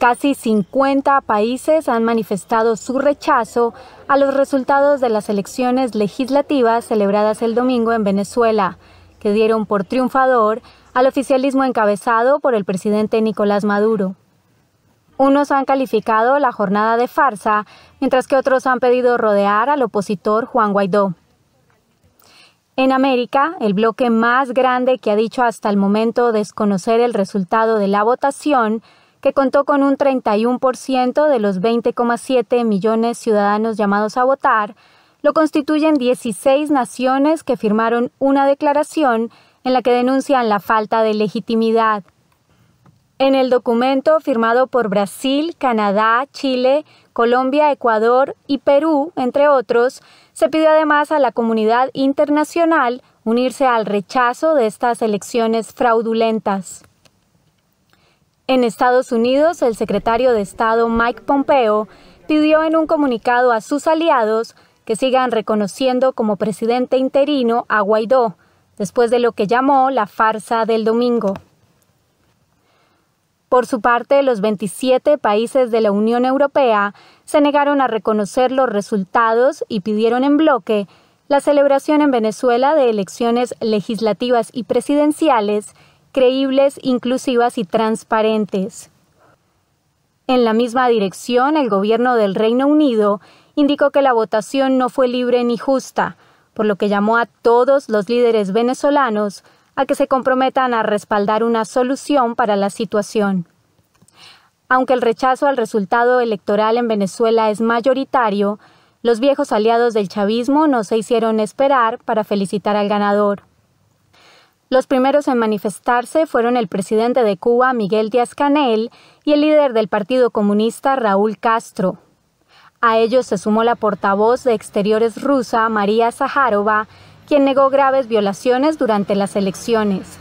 Casi 50 países han manifestado su rechazo a los resultados de las elecciones legislativas celebradas el domingo en Venezuela, que dieron por triunfador al oficialismo encabezado por el presidente Nicolás Maduro. Unos han calificado la jornada de farsa, mientras que otros han pedido rodear al opositor Juan Guaidó. En América, el bloque más grande que ha dicho hasta el momento desconocer el resultado de la votación que contó con un 31% de los 20,7 millones de ciudadanos llamados a votar, lo constituyen 16 naciones que firmaron una declaración en la que denuncian la falta de legitimidad. En el documento firmado por Brasil, Canadá, Chile, Colombia, Ecuador y Perú, entre otros, se pidió además a la comunidad internacional unirse al rechazo de estas elecciones fraudulentas. En Estados Unidos, el secretario de Estado Mike Pompeo pidió en un comunicado a sus aliados que sigan reconociendo como presidente interino a Guaidó, después de lo que llamó la farsa del domingo. Por su parte, los 27 países de la Unión Europea se negaron a reconocer los resultados y pidieron en bloque la celebración en Venezuela de elecciones legislativas y presidenciales creíbles, inclusivas y transparentes. En la misma dirección, el gobierno del Reino Unido indicó que la votación no fue libre ni justa, por lo que llamó a todos los líderes venezolanos a que se comprometan a respaldar una solución para la situación. Aunque el rechazo al resultado electoral en Venezuela es mayoritario, los viejos aliados del chavismo no se hicieron esperar para felicitar al ganador. Los primeros en manifestarse fueron el presidente de Cuba, Miguel Díaz-Canel, y el líder del Partido Comunista, Raúl Castro. A ellos se sumó la portavoz de Exteriores rusa, María Zaharova, quien negó graves violaciones durante las elecciones.